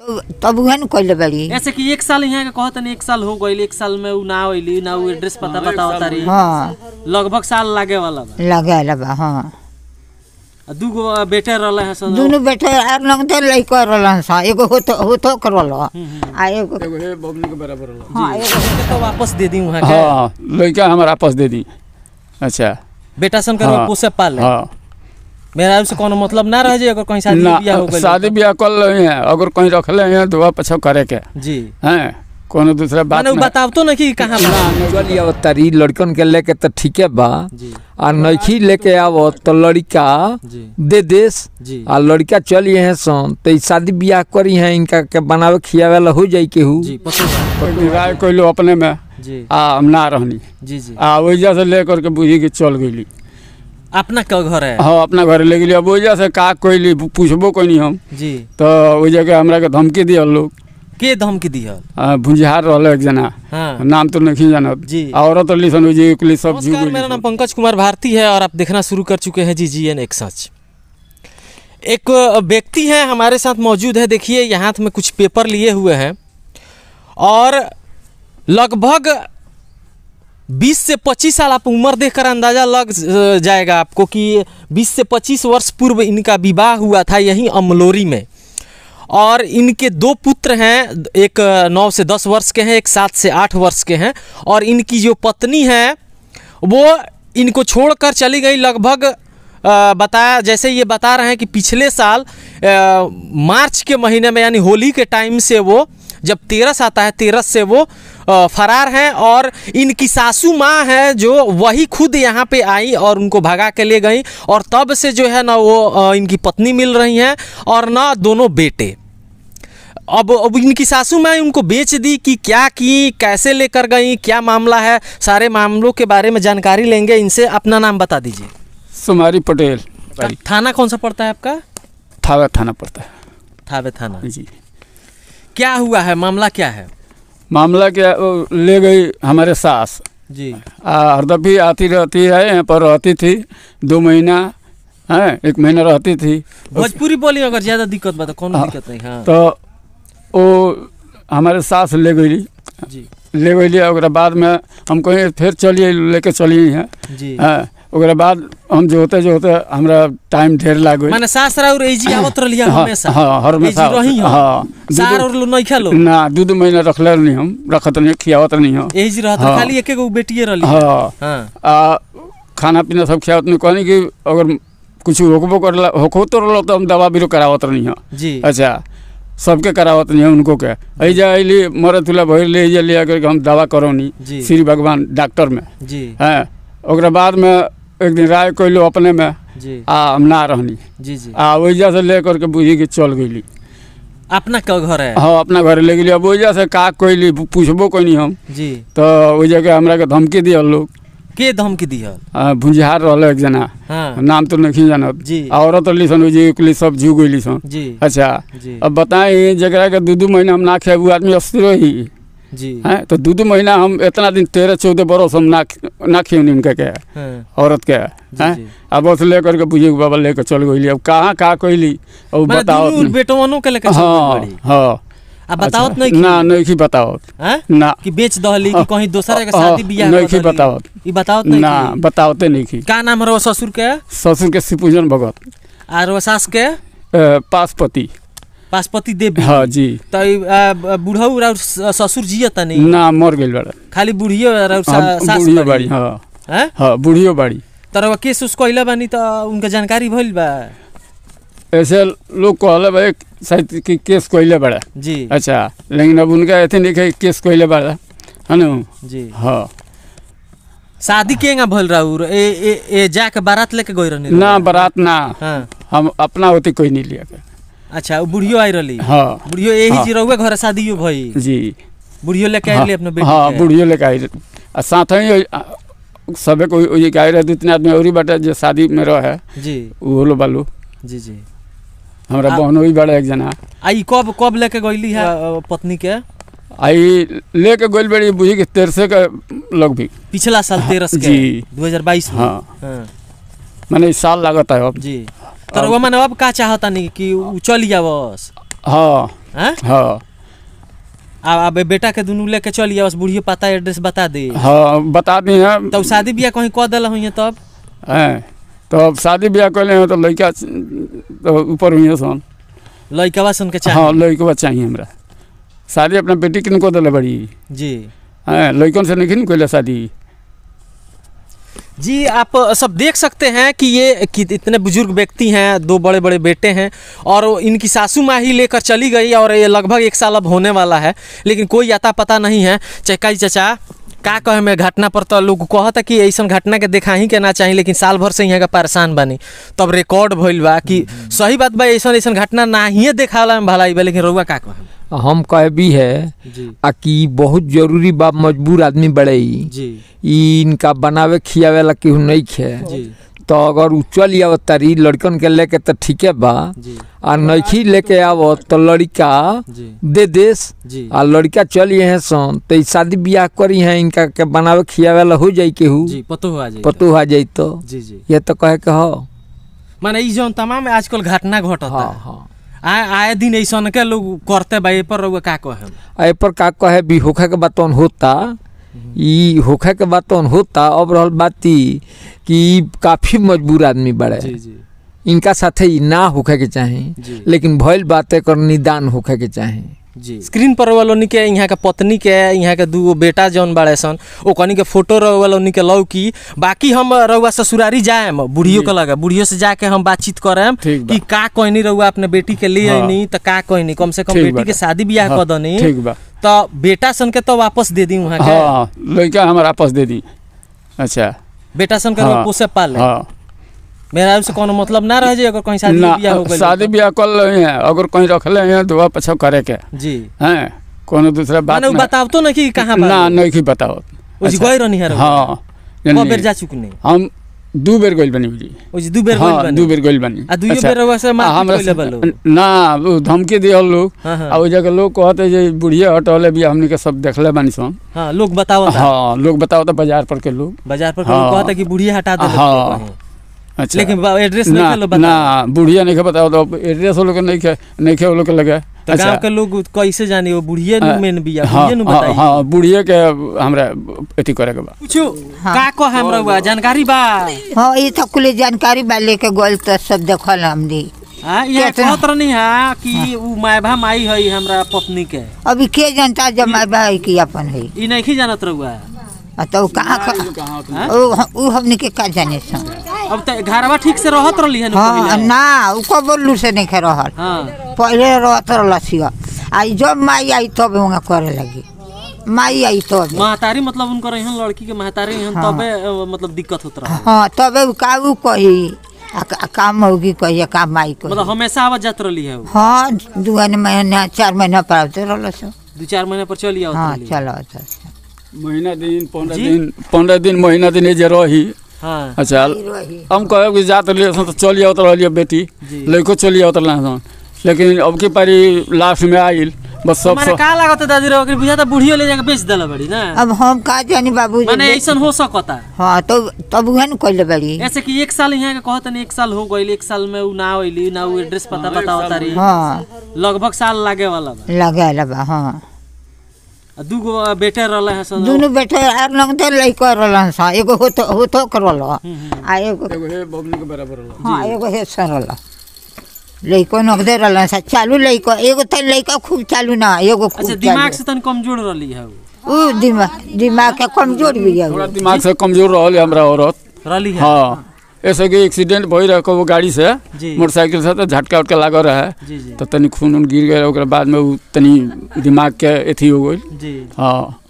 तो तब उहन कइल बड़ी ऐसे कि एक साल यहाँ के कहतन एक साल हो गइल एक साल में उ ना होइली ना उ एड्रेस पता हाँ, पता होता रही हां हाँ। लगभग साल लागे वाला बा लागे वाला बा हां दू गो बेटा रहल है सब दोनों बेटा और लग तो लइका रहल है सा एगो हो तो हो तो करल हम्म, हम्म, हम्म। आ एगो एगो है बबनी के बराबर रहल हां एगो तो वापस दे दी वहां के हां लइका हमरा वापस दे दी अच्छा बेटा सन के हाँ। पोसे पाल हां मेरा से कोनो मतलब ना रहे अगर कहीं शादी ब्याह हो गई शादी ब्याह कर ले हैं अगर कहीं रख ले हैं दुआ पछो करे के जी हैं कोनो दूसरा बात ना बताओ तो ना कि कहां ना नगल और तरी लड़कन के लेके तो ठीक है बा जी आ नखी लेके आवो तो लड़का जी दे देस जी आ लड़का चलिए हैं सो तो शादी ब्याह करी हैं इनका के बनावे खियावे ला हो जाई के केहू जी राय कोइलो अपने में जी आ हम ना रहनी जी जी आ वजह से लेकर के बूझी के चल गईली अपना का घर है हाँ अपना घर ले गेलिए अब वजह से का कोई पूछबो कोई नहीं हम जी तो वो जगह हमरा के धमकी दिया लोग के धमकी दियल भुंजिहार रहल एक जना हाँ। नाम तो नहीं जानब जी औरत ली सन जी कुली सब जी मेरा नाम पंकज कुमार भारती है और आप देखना शुरू कर चुके हैं जी जी एन एक सच एक व्यक्ति है हमारे साथ मौजूद है देखिए यहाँ हाथ में कुछ पेपर लिए हुए हैं और लगभग बीस से पच्चीस साल आप उम्र देखकर अंदाज़ा लग जाएगा आपको कि बीस से पच्चीस वर्ष पूर्व इनका विवाह हुआ था यहीं अमलोरी में और इनके दो पुत्र हैं एक नौ से दस वर्ष के हैं एक सात से आठ वर्ष के हैं और इनकी जो पत्नी है वो इनको छोड़कर चली गई लगभग बताया जैसे ये बता रहे हैं कि पिछले साल आ, मार्च के महीने में यानी होली के टाइम से वो जब तेरस आता है तेरस से वो फरार हैं और इनकी सासू माँ है जो वही खुद यहाँ पे आई और उनको भगा के ले गई और तब से जो है ना वो इनकी पत्नी मिल रही हैं और ना दोनों बेटे अब अब इनकी सासू माँ उनको बेच दी कि क्या की कैसे लेकर गई क्या मामला है सारे मामलों के बारे में जानकारी लेंगे इनसे अपना नाम बता दीजिए सुमारी पटेल थाना कौन सा पड़ता है आपका थावे थाना पड़ता है थावे थाना जी क्या हुआ है मामला क्या है मामला क्या ले गई हमारे सास जी दफी आती रहती है यहाँ पर रहती थी दो महीना है हाँ, एक महीना रहती थी भोजपुरी बोली अगर ज़्यादा दिक्कत बता तो कौन हाँ, दिक्कत नहीं हाँ। तो वो हमारे सास ले गई जी ले गई और बाद में हम कहीं फिर चलिए लेके चलिए हैं जी हाँ ओकरा बाद हम जो होते जो होते हमरा टाइम ढेर लागो माने सास राउर एजी हाँ, आवत रहलिया हाँ, हमेशा हां हर में रही हां सार और लो नहीं खेलो ना दू दू महीना रखले नहीं हम रखत नहीं खियावत नहीं हम एजी रहत हाँ। खाली एक एक बेटिए रहली हां हां आ खाना पीना सब खियावत नहीं कहनी कि अगर कुछ रोकबो करला होको तो रहलो तो हम दवा बीरो करावत नहीं हां जी अच्छा सबके करावत नहीं उनको के ऐजा अली मरत हुला भर ले जे लिया करके हम दवा करौनी श्री भगवान डॉक्टर में जी हां ओकरा बाद में एक दिन राय कैलो अपने में आ हम ना रहनी जी जी आ वजह से लेकर के बुझी के चल गई अपना का घर है हाँ अपना घर ले गई अब वजह से का कैली पूछबो कोई हम जी तो वजह के हमरा के धमकी दिए लोग के धमकी दिया भुंजिहार रहल एक जना हाँ। नाम तो नहीं जानब जी औरत लिसन जी के सब जू गई लिसन जी अच्छा जी अब बताई जरा के दू दो महीना हम ना खेब आदमी अस्थिर रही जी तो दो दो महीना हम इतना दिन तेरह चौदह बरस हम ना ना खियन उनका क्या हाँ। औरत के है अब बस लेकर के बुझे बाबा लेकर चल गई अब कहाँ कहाँ कैली और बताओ बेटो के लेकर हाँ हाँ बताओ अच्छा। नहीं ना नहीं की बताओ हाँ? ना कि बेच दहली कि हाँ। कहीं दूसरे के शादी बियाह नहीं की बताओ ई बताओ तो नहीं ना बताओते नहीं की क्या नाम ससुर के ससुर के सिपुजन भगत आ सास के पासपति बासपति देवी हाँ जी तो बूढ़ऊ राउर ससुर जी जिया नहीं ना मर गइल बड़ा खाली बुढ़ियो राउर सास बुढ़ियो बाड़ी हां हां हां बुढ़ियो बाड़ी हाँ। हाँ? हाँ, तरवा केस उसको अइला बानी तो उनका जानकारी भइल बा ऐसे लोग कहले बा एक शायद कि केस कोइले बड़ा जी अच्छा लेकिन अब उनका एथे नहीं के केस कोइले बड़ा है ना जी हां शादी केंगा भल राउर ए ए, ए जाके बारात लेके गई रहने ना बारात ना हाँ। हम अपना होती कोई नहीं लिया के अच्छा बुढ़ियो आई रही हाँ बुढ़ियो यही हाँ। जी रहुए घर शादियो भाई जी बुढ़ियो लेके हाँ। आई अपने बेटी हाँ बुढ़ियो लेके आई साथ ही सबे को ये गाय रहे इतने आदमी और बटे जो शादी में रहे जी वो लो बालू जी जी हमारा बहन ही बड़े एक जना आई कब कब लेके गईली है पत्नी के आई लेके गोल बड़ी बुझी के तेरसे का लग भी पिछला साल तेरह के जी 2022 में हाँ, हाँ। मैंने इस साल लागत है अब जी अब का कि उ हां हां अब बेटा के लेके पता एड्रेस बता दे हाँ, बता दी शादी कहीं तब शादी तो लड़का तो ऊपर हुई सन के चाहिए चाहिए हमरा शादी अपना बेटी किनको बड़ी जी लड़कन से नहीं कैले शादी जी आप सब देख सकते हैं कि ये कि इतने बुजुर्ग व्यक्ति हैं दो बड़े बड़े बेटे हैं और इनकी सासू माँ ही लेकर चली गई और ये लगभग एक साल अब होने वाला है लेकिन कोई आता पता नहीं है चैकाई चचा का कहे में घटना पर तो लोग कहता कि ऐसा घटना के देखा ही के ना चाहिए लेकिन साल भर से यहाँ का परेशान बनी तब रिकॉर्ड भइल बा कि सही बात बा ऐसा ऐसा घटना ना ही देखा में भलाई बा लेकिन रउआ का कहे हम भी है आ कि बहुत जरूरी बा मजबूर आदमी बड़े इनका बनावे खियावे ला केहू नहीं खे तो अगर उ चल आवत तारी लड़कन के लेके तो ठीके बा आ नैखी लेके आव तो लड़का दे देस आ लड़का चली है सन तो शादी ब्याह करी है इनका के बनावे खियावे ला हो जाई केहू पतो हुआ जाई तो ये तो कहे के हो माने जौन तमाम आजकल घटना घटता हाँ, हाँ। आए दिन ऐसा के लोग करते बा पर का कहे ए पर का कहे भी होखे के बात होता होखे के बात तो होता अब रहल बात कि काफ़ी मजबूर आदमी बड़े इनका साथे ना होखे के चाहे लेकिन भयल बात एक निदान होखे के चाहे जी स्क्रीन पर रवलोनी के यहाँ के पत्नी के यहाँ के दू बेटा जौन बड़े सन ओकनी के फोटो रवलोनी के लौ की बाकी हम रउआ ससुरारी जाए बुढ़ियो के लगे बुढ़ियो से जाके हम बातचीत करेम कि का कहनी रउआ अपने बेटी के लिए अनी हाँ। तो का कहनी कम से कम बेटी के शादी ब्याह हाँ। कर दनी तो बेटा सन के तो वापस दे दी वहाँ लड़का हम वापस दे दी अच्छा बेटा सन के हाँ। पोसे पाले हाँ। मेरा से कोनो मतलब ना रह जाए अगर कहीं शादी ब्याह हो गई शादी तो। ब्याह कर ले हैं अगर कहीं रख ले हैं दुआ पछो करे के जी हैं कोनो दूसरा बात ना बताओ तो ना कि कहां पर ना नहीं कि बताओ उस गई रहनी है हां कब बेर जा चुक नहीं हम दो बेर गइल बनी जी ओ जी दो बेर गइल हाँ, बनी दो बेर गइल बनी आ दो अच्छा। बेर रवा से मार ले बलो ना धमकी दे हल लोग हाँ, हाँ। आ ओ जगह लोग कहते जे बुढ़िया हटले भी हमनी के सब देखले बनी सो हां लोग बतावत हां लोग बतावत बाजार पर के लोग बाजार पर के कहते कि बुढ़िया हटा दे हां अच्छा लेकिन एड्रेस ना लो बता। ना बुढ़िया नहीं बताओ तो एड्रेस वो लोग नहीं खे नहीं खे वो लोग लगे तो अच्छा। गांव के लोग कैसे जाने वो बुढ़िया नु मेन बिया हाँ, हाँ, हाँ, बुढ़िया के हमरा अथी करे के बा पूछो हाँ। का को हमरा बा जानकारी बा हां ई तो कुल जानकारी बा लेके गोल त तो सब देखल हमनी हां ये कहत रहनी है कि हाँ। उ मायभा माई है हमरा पत्नी के अभी के जनता जब मायभा है कि अपन है ई नहीं जानत रहुआ तो कहां ओ हमनी के का जाने सन अब त घरवा ठीक से रहत रहली हन हां ना उ को बोललू से नहीं रहल हां पहले रहत रहलसिया आई जब माई आई तब वहां करे लगी माई आई तो महतारी मतलब उनकर रहन लड़की के महतारी एहन हाँ। तबे मतलब दिक्कत होत रहा हां तबे काऊ कही काम होगी कही काम माई को मतलब हमेशा आवत जात रहली है हां दू महीना चार महीना पर आवत रहल सो दू चार महीना पर चलिया हां चलो अच्छा महीना दिन पंद्रह दिन पंद्रह दिन महीना दिन जे रही हाँ। अच्छा हम कहे कि जा रही तो, तो चल जाओ तो रही बेटी लड़को चल जाओ तो रहा लेकिन अब की पारी लास्ट में आइल बस सब माने का लागत दादी रे बुझा बुझाता बुढ़ियो ले जाके बेच देला बड़ी ना अब हम का जानी बाबूजी माने ऐसन हो सकता हां तो तब हन उहन ले बड़ी ऐसे कि एक साल यहां के कहत नहीं एक साल हो गई एक साल में उ ना होली ना उ एड्रेस पता बतावता हाँ। रही हां लगभग साल लागे वाला बा लागे वाला हां बेटा रहला है सब दोनों बेटा रहला है सा एगो आ एगो एगो हे बबनी के बराबर रहला हां एगो हे सर रहला रहला सा चालू लइको एगो त खूब चालू ना एगो खूब अच्छा दिमाग से तन कमजोर रहली है दिमाग दिमाग के कमजोर भी है थोड़ा दिमाग से कमजोर रहल हमरा औरत रहली है हां ऐसे कि एक्सीडेंट भई रह वो गाड़ी से मोटरसाइकिल से तो झटका उटका लगा रहा है तो तनी खून उन गिर गया बाद में तनी दिमाग के अथी हो गई हाँ